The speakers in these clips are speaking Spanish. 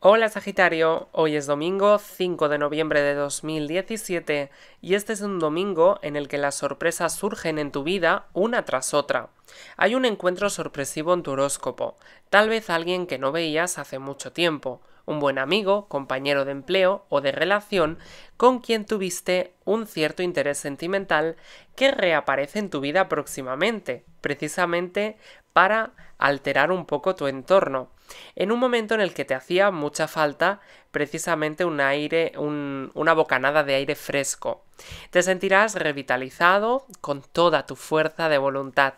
Hola Sagitario, hoy es domingo 5 de noviembre de 2017 y este es un domingo en el que las sorpresas surgen en tu vida una tras otra. Hay un encuentro sorpresivo en tu horóscopo, tal vez alguien que no veías hace mucho tiempo, un buen amigo, compañero de empleo o de relación con quien tuviste un cierto interés sentimental que reaparece en tu vida próximamente, precisamente para alterar un poco tu entorno en un momento en el que te hacía mucha falta precisamente un aire, una bocanada de aire fresco. Te sentirás revitalizado con toda tu fuerza de voluntad.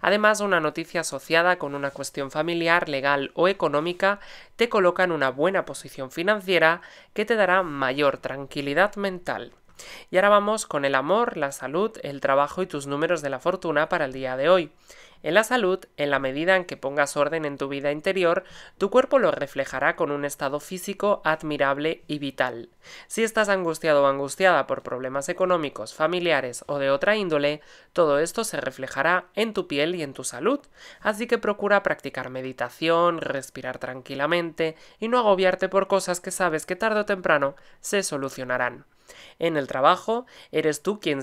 Además, una noticia asociada con una cuestión familiar, legal o económica te coloca en una buena posición financiera que te dará mayor tranquilidad mental. Y ahora vamos con el amor, la salud, el trabajo y tus números de la fortuna para el día de hoy. En la salud, en la medida en que pongas orden en tu vida interior, tu cuerpo lo reflejará con un estado físico admirable y vital. Si estás angustiado o angustiada por problemas económicos, familiares o de otra índole, todo esto se reflejará en tu piel y en tu salud, así que procura practicar meditación, respirar tranquilamente y no agobiarte por cosas que sabes que tarde o temprano se solucionarán. En el trabajo, eres tú quien,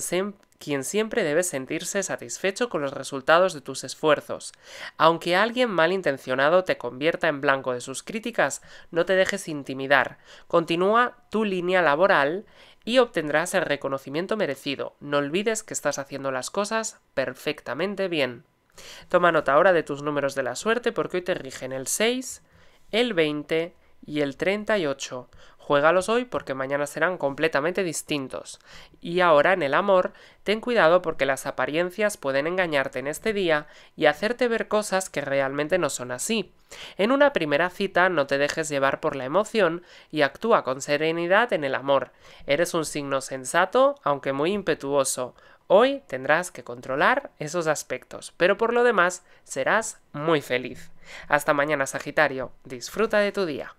siempre debe sentirse satisfecho con los resultados de tus esfuerzos. Aunque alguien malintencionado te convierta en blanco de sus críticas, no te dejes intimidar. Continúa tu línea laboral y obtendrás el reconocimiento merecido. No olvides que estás haciendo las cosas perfectamente bien. Toma nota ahora de tus números de la suerte porque hoy te rigen el 6, el 20 y el 38. Juégalos hoy porque mañana serán completamente distintos. Y ahora en el amor, ten cuidado porque las apariencias pueden engañarte en este día y hacerte ver cosas que realmente no son así. En una primera cita no te dejes llevar por la emoción y actúa con serenidad en el amor. Eres un signo sensato, aunque muy impetuoso. Hoy tendrás que controlar esos aspectos, pero por lo demás serás muy feliz. Hasta mañana, Sagitario. Disfruta de tu día.